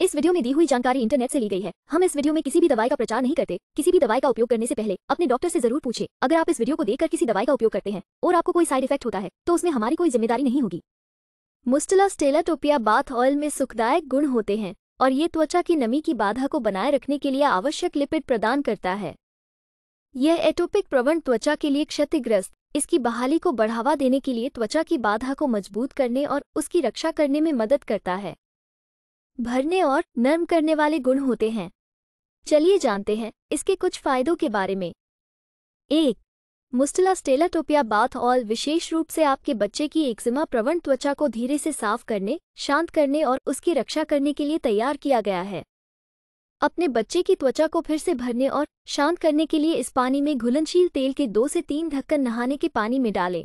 इस वीडियो में दी हुई जानकारी इंटरनेट से ली गई है हम इस वीडियो में किसी भी दवाई का प्रचार नहीं करते किसी भी दवाई का उपयोग करने से पहले अपने डॉक्टर से जरूर पूछे अगर आप इस वीडियो को देखकर किसी दवाई का उपयोग करते हैं और आपको कोई साइड इफेक्ट होता है तो उसमें हमारी कोई जिम्मेदारी नहीं होगी मुस्टला स्टेलाटोपिया बाथ ऑयल में सुखदायक गुण होते हैं और ये त्वचा की नमी की बाधा को बनाए रखने के लिए आवश्यक लिपिड प्रदान करता है यह एटोपिक प्रवण त्वचा के लिए क्षतिग्रस्त इसकी बहाली को बढ़ावा देने के लिए त्वचा की बाधा को मजबूत करने और उसकी रक्षा करने में मदद करता है भरने और नर्म करने वाले गुण होते हैं चलिए जानते हैं इसके कुछ फायदों के बारे में एक मुस्टला स्टेलाटोपिया बाथ ऑल विशेष रूप से आपके बच्चे की एक्जिमा प्रवण त्वचा को धीरे से साफ करने शांत करने और उसकी रक्षा करने के लिए तैयार किया गया है अपने बच्चे की त्वचा को फिर से भरने और शांत करने के लिए इस पानी में घुलनशील तेल के दो से तीन ढक्कन नहाने के पानी में डालें